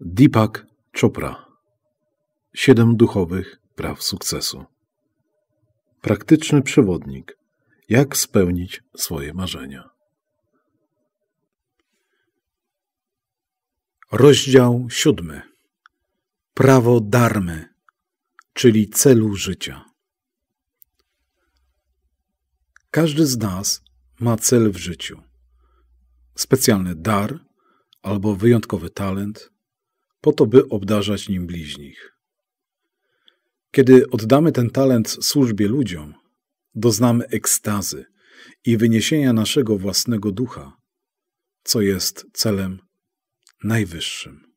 Deepak Chopra Siedem duchowych praw sukcesu Praktyczny przewodnik Jak spełnić swoje marzenia Rozdział siódmy. Prawo darmy, czyli celu życia. Każdy z nas ma cel w życiu. Specjalny dar albo wyjątkowy talent, po to, by obdarzać nim bliźnich. Kiedy oddamy ten talent służbie ludziom, doznamy ekstazy i wyniesienia naszego własnego ducha, co jest celem Najwyższym.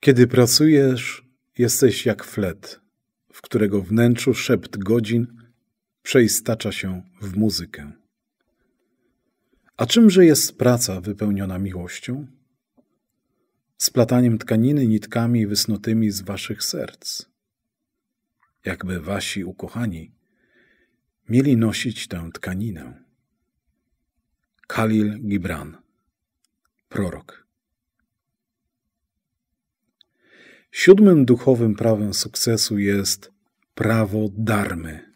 Kiedy pracujesz, jesteś jak flet, w którego wnętrzu szept godzin przeistacza się w muzykę. A czymże jest praca wypełniona miłością? Splataniem tkaniny nitkami wysnutymi z waszych serc. Jakby wasi ukochani mieli nosić tę tkaninę. Khalil Gibran, prorok. Siódmym duchowym prawem sukcesu jest prawo darmy.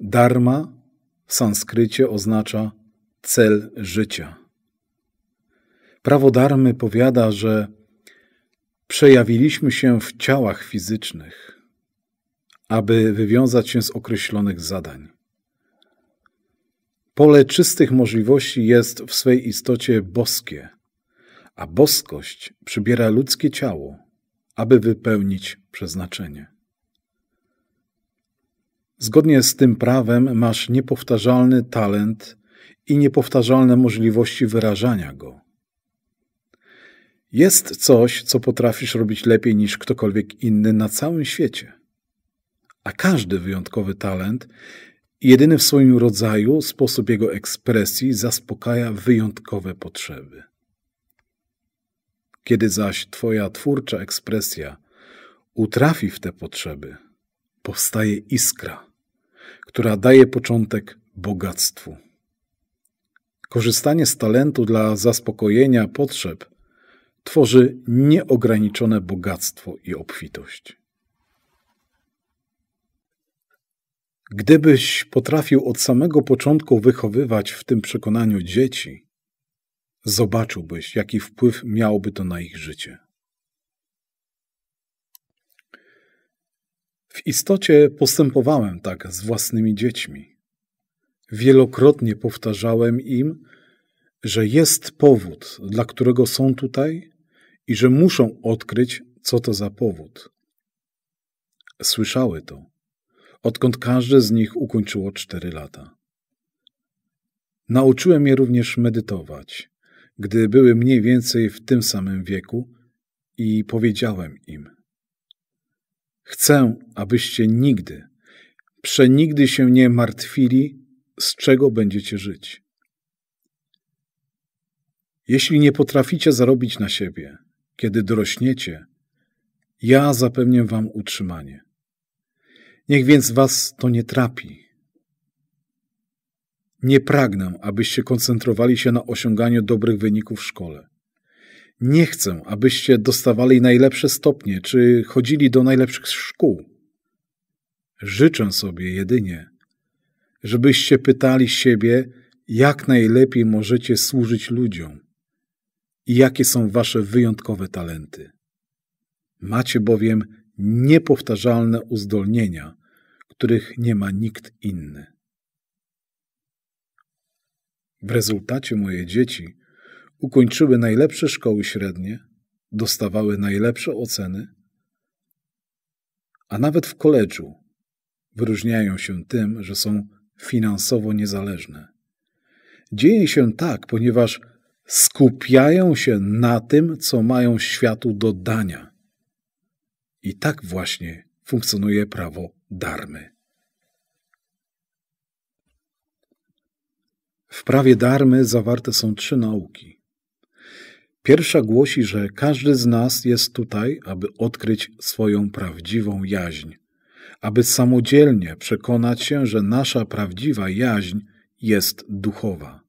Dharma w sanskrycie oznacza cel życia. Prawo darmy powiada, że przejawiliśmy się w ciałach fizycznych – aby wywiązać się z określonych zadań. Pole czystych możliwości jest w swej istocie boskie, a boskość przybiera ludzkie ciało, aby wypełnić przeznaczenie. Zgodnie z tym prawem masz niepowtarzalny talent i niepowtarzalne możliwości wyrażania go. Jest coś, co potrafisz robić lepiej niż ktokolwiek inny na całym świecie a każdy wyjątkowy talent, jedyny w swoim rodzaju sposób jego ekspresji zaspokaja wyjątkowe potrzeby. Kiedy zaś Twoja twórcza ekspresja utrafi w te potrzeby, powstaje iskra, która daje początek bogactwu. Korzystanie z talentu dla zaspokojenia potrzeb tworzy nieograniczone bogactwo i obfitość. Gdybyś potrafił od samego początku wychowywać w tym przekonaniu dzieci, zobaczyłbyś, jaki wpływ miałoby to na ich życie. W istocie postępowałem tak z własnymi dziećmi. Wielokrotnie powtarzałem im, że jest powód, dla którego są tutaj i że muszą odkryć, co to za powód. Słyszały to odkąd każde z nich ukończyło cztery lata. Nauczyłem je również medytować, gdy były mniej więcej w tym samym wieku i powiedziałem im: Chcę, abyście nigdy, przenigdy się nie martwili, z czego będziecie żyć. Jeśli nie potraficie zarobić na siebie, kiedy dorośniecie, ja zapewnię wam utrzymanie. Niech więc was to nie trapi. Nie pragnę, abyście koncentrowali się na osiąganiu dobrych wyników w szkole. Nie chcę, abyście dostawali najlepsze stopnie czy chodzili do najlepszych szkół. Życzę sobie jedynie, żebyście pytali siebie, jak najlepiej możecie służyć ludziom i jakie są wasze wyjątkowe talenty. Macie bowiem niepowtarzalne uzdolnienia, których nie ma nikt inny. W rezultacie moje dzieci ukończyły najlepsze szkoły średnie, dostawały najlepsze oceny, a nawet w koledżu wyróżniają się tym, że są finansowo niezależne. Dzieje się tak, ponieważ skupiają się na tym, co mają światu do dania. I tak właśnie funkcjonuje prawo darmy. W prawie darmy zawarte są trzy nauki. Pierwsza głosi, że każdy z nas jest tutaj, aby odkryć swoją prawdziwą jaźń, aby samodzielnie przekonać się, że nasza prawdziwa jaźń jest duchowa,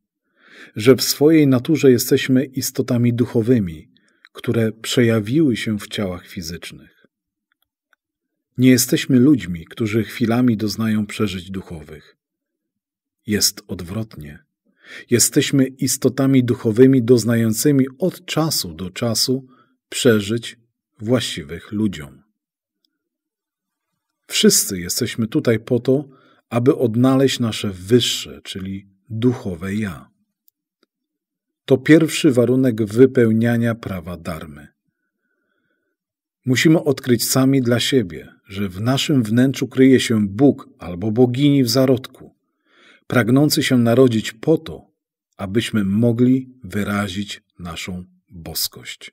że w swojej naturze jesteśmy istotami duchowymi, które przejawiły się w ciałach fizycznych. Nie jesteśmy ludźmi, którzy chwilami doznają przeżyć duchowych. Jest odwrotnie. Jesteśmy istotami duchowymi doznającymi od czasu do czasu przeżyć właściwych ludziom. Wszyscy jesteśmy tutaj po to, aby odnaleźć nasze wyższe, czyli duchowe ja. To pierwszy warunek wypełniania prawa darmy. Musimy odkryć sami dla siebie, że w naszym wnętrzu kryje się Bóg albo bogini w zarodku, pragnący się narodzić po to, abyśmy mogli wyrazić naszą boskość.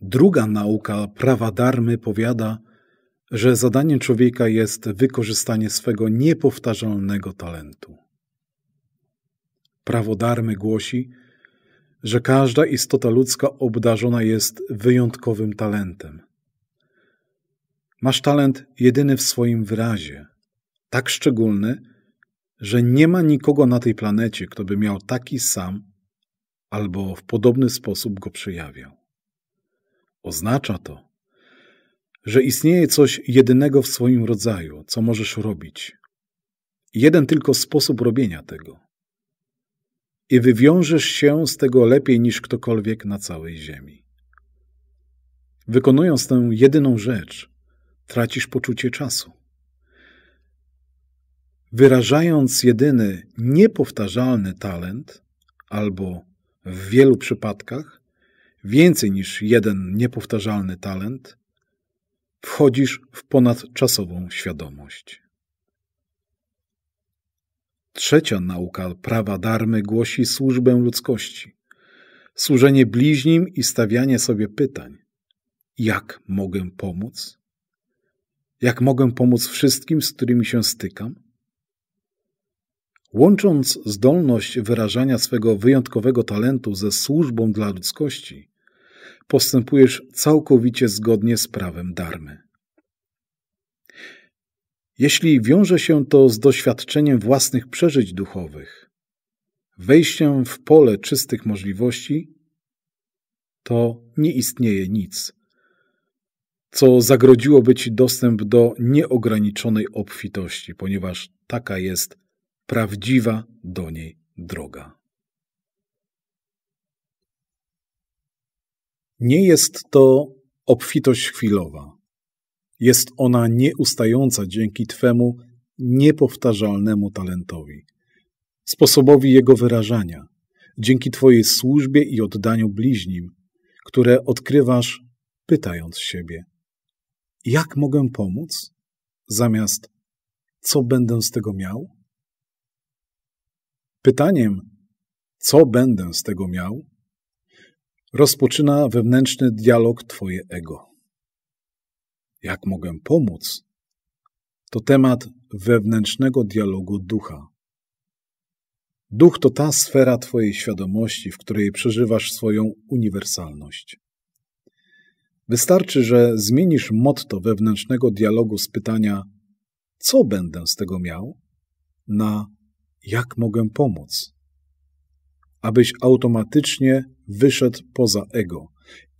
Druga nauka prawa darmy powiada, że zadaniem człowieka jest wykorzystanie swego niepowtarzalnego talentu. Prawo darmy głosi, że każda istota ludzka obdarzona jest wyjątkowym talentem. Masz talent jedyny w swoim wyrazie, tak szczególny, że nie ma nikogo na tej planecie, kto by miał taki sam albo w podobny sposób go przejawiał. Oznacza to, że istnieje coś jedynego w swoim rodzaju, co możesz robić. Jeden tylko sposób robienia tego – i wywiążesz się z tego lepiej niż ktokolwiek na całej ziemi. Wykonując tę jedyną rzecz, tracisz poczucie czasu. Wyrażając jedyny niepowtarzalny talent, albo w wielu przypadkach więcej niż jeden niepowtarzalny talent, wchodzisz w ponadczasową świadomość. Trzecia nauka prawa darmy głosi służbę ludzkości, służenie bliźnim i stawianie sobie pytań: jak mogę pomóc? Jak mogę pomóc wszystkim, z którymi się stykam? Łącząc zdolność wyrażania swego wyjątkowego talentu ze służbą dla ludzkości, postępujesz całkowicie zgodnie z prawem darmy jeśli wiąże się to z doświadczeniem własnych przeżyć duchowych, wejściem w pole czystych możliwości, to nie istnieje nic, co zagrodziłoby ci dostęp do nieograniczonej obfitości, ponieważ taka jest prawdziwa do niej droga. Nie jest to obfitość chwilowa jest ona nieustająca dzięki Twemu niepowtarzalnemu talentowi, sposobowi jego wyrażania, dzięki Twojej służbie i oddaniu bliźnim, które odkrywasz pytając siebie: Jak mogę pomóc? zamiast co będę z tego miał? Pytaniem, co będę z tego miał, rozpoczyna wewnętrzny dialog Twoje ego jak mogę pomóc, to temat wewnętrznego dialogu ducha. Duch to ta sfera Twojej świadomości, w której przeżywasz swoją uniwersalność. Wystarczy, że zmienisz motto wewnętrznego dialogu z pytania: Co będę z tego miał? na jak mogę pomóc? Abyś automatycznie wyszedł poza ego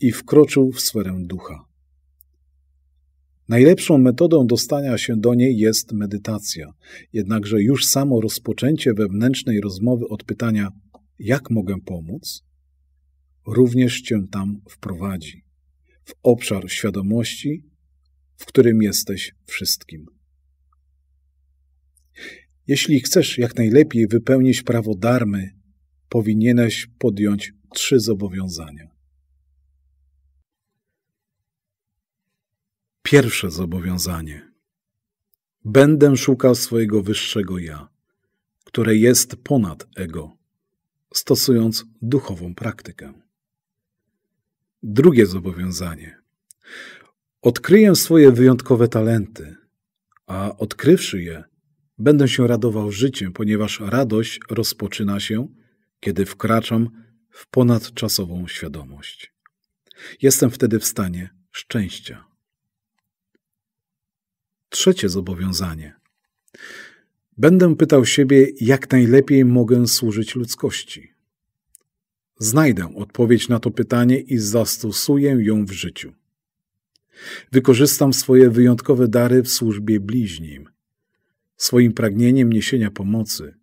i wkroczył w sferę ducha. Najlepszą metodą dostania się do niej jest medytacja. Jednakże już samo rozpoczęcie wewnętrznej rozmowy od pytania: Jak mogę pomóc? również cię tam wprowadzi w obszar świadomości, w którym jesteś wszystkim. Jeśli chcesz jak najlepiej wypełnić prawo darmy, powinieneś podjąć trzy zobowiązania. Pierwsze zobowiązanie. Będę szukał swojego wyższego ja, które jest ponad ego, stosując duchową praktykę. Drugie zobowiązanie. Odkryję swoje wyjątkowe talenty, a odkrywszy je, będę się radował życiem, ponieważ radość rozpoczyna się, kiedy wkraczam w ponadczasową świadomość. Jestem wtedy w stanie szczęścia. Trzecie zobowiązanie. Będę pytał siebie, jak najlepiej mogę służyć ludzkości. Znajdę odpowiedź na to pytanie i zastosuję ją w życiu. Wykorzystam swoje wyjątkowe dary w służbie bliźnim, swoim pragnieniem niesienia pomocy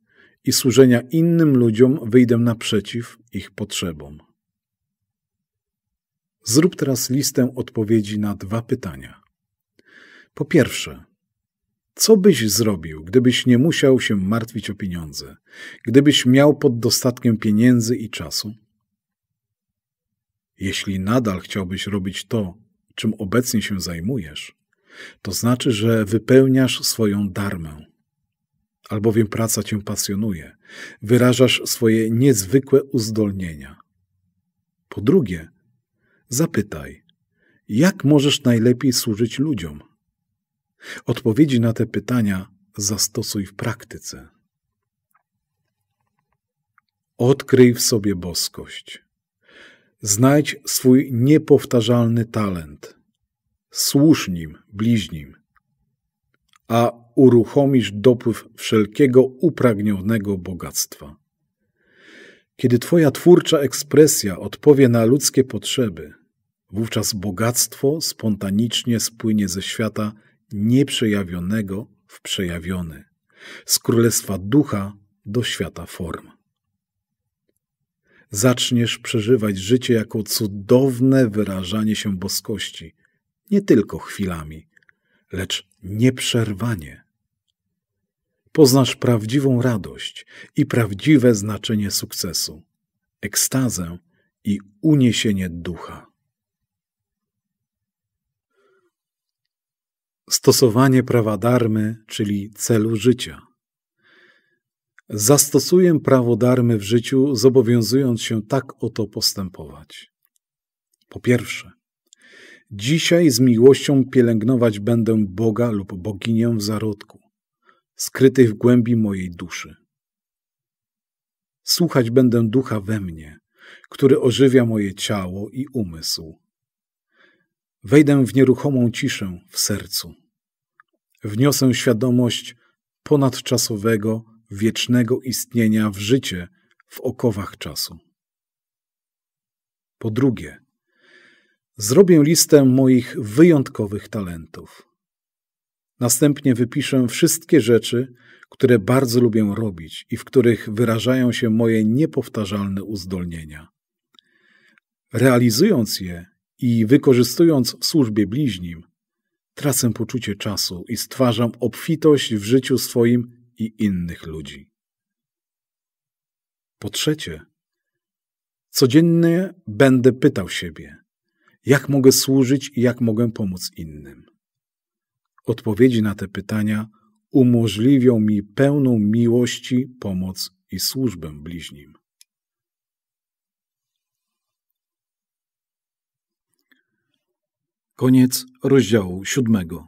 i służenia innym ludziom wyjdę naprzeciw ich potrzebom. Zrób teraz listę odpowiedzi na dwa pytania. Po pierwsze, co byś zrobił, gdybyś nie musiał się martwić o pieniądze, gdybyś miał pod dostatkiem pieniędzy i czasu? Jeśli nadal chciałbyś robić to, czym obecnie się zajmujesz, to znaczy, że wypełniasz swoją darmę, albowiem praca cię pasjonuje, wyrażasz swoje niezwykłe uzdolnienia. Po drugie, zapytaj, jak możesz najlepiej służyć ludziom? Odpowiedzi na te pytania zastosuj w praktyce. Odkryj w sobie boskość. Znajdź swój niepowtarzalny talent. Służ nim, bliźnim, a uruchomisz dopływ wszelkiego upragnionego bogactwa. Kiedy Twoja twórcza ekspresja odpowie na ludzkie potrzeby, wówczas bogactwo spontanicznie spłynie ze świata nieprzejawionego w przejawiony, z królestwa ducha do świata form. Zaczniesz przeżywać życie jako cudowne wyrażanie się boskości, nie tylko chwilami, lecz nieprzerwanie. Poznasz prawdziwą radość i prawdziwe znaczenie sukcesu, ekstazę i uniesienie ducha. stosowanie prawa darmy, czyli celu życia. Zastosuję prawo darmy w życiu, zobowiązując się tak oto postępować. Po pierwsze, dzisiaj z miłością pielęgnować będę Boga lub boginię w zarodku, skrytych w głębi mojej duszy. Słuchać będę ducha we mnie, który ożywia moje ciało i umysł Wejdę w nieruchomą ciszę w sercu. Wniosę świadomość ponadczasowego, wiecznego istnienia w życie w okowach czasu. Po drugie, zrobię listę moich wyjątkowych talentów. Następnie wypiszę wszystkie rzeczy, które bardzo lubię robić i w których wyrażają się moje niepowtarzalne uzdolnienia. Realizując je, i wykorzystując w służbie bliźnim, tracę poczucie czasu i stwarzam obfitość w życiu swoim i innych ludzi. Po trzecie, codziennie będę pytał siebie, jak mogę służyć i jak mogę pomóc innym. Odpowiedzi na te pytania umożliwią mi pełną miłości, pomoc i służbę bliźnim. Koniec rozdziału siódmego.